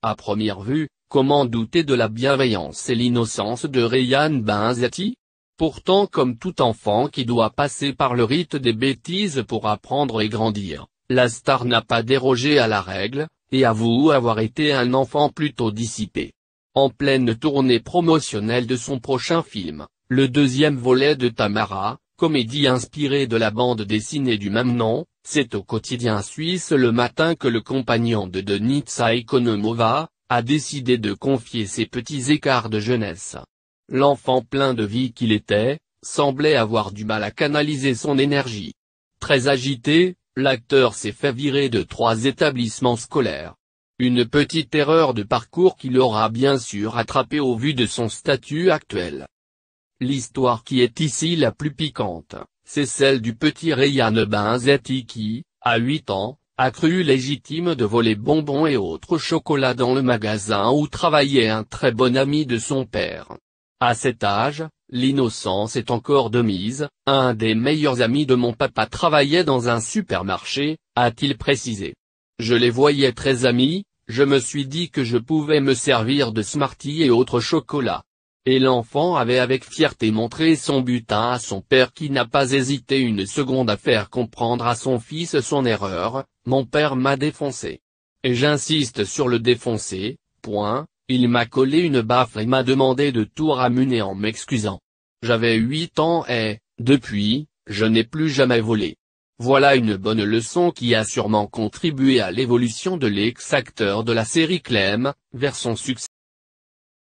À première vue, comment douter de la bienveillance et l'innocence de Ryan Benzetti Pourtant comme tout enfant qui doit passer par le rite des bêtises pour apprendre et grandir, la star n'a pas dérogé à la règle, et avoue avoir été un enfant plutôt dissipé. En pleine tournée promotionnelle de son prochain film, le deuxième volet de Tamara, comédie inspirée de la bande dessinée du même nom, c'est au quotidien suisse Le Matin que le compagnon de Denitsa Ekonomova, a décidé de confier ses petits écarts de jeunesse. L'enfant plein de vie qu'il était, semblait avoir du mal à canaliser son énergie. Très agité, l'acteur s'est fait virer de trois établissements scolaires. Une petite erreur de parcours qui l'aura bien sûr attrapé au vu de son statut actuel. L'histoire qui est ici la plus piquante, c'est celle du petit Rayan Benzetti qui, à 8 ans, a cru légitime de voler bonbons et autres chocolats dans le magasin où travaillait un très bon ami de son père. À cet âge, l'innocence est encore de mise, un des meilleurs amis de mon papa travaillait dans un supermarché, a-t-il précisé. Je les voyais très amis, je me suis dit que je pouvais me servir de Smarty et autres chocolats et l'enfant avait avec fierté montré son butin à son père qui n'a pas hésité une seconde à faire comprendre à son fils son erreur, mon père m'a défoncé. Et j'insiste sur le défoncé, point, il m'a collé une baffe et m'a demandé de tout ramener en m'excusant. J'avais huit ans et, depuis, je n'ai plus jamais volé. Voilà une bonne leçon qui a sûrement contribué à l'évolution de l'ex-acteur de la série Clem, vers son succès.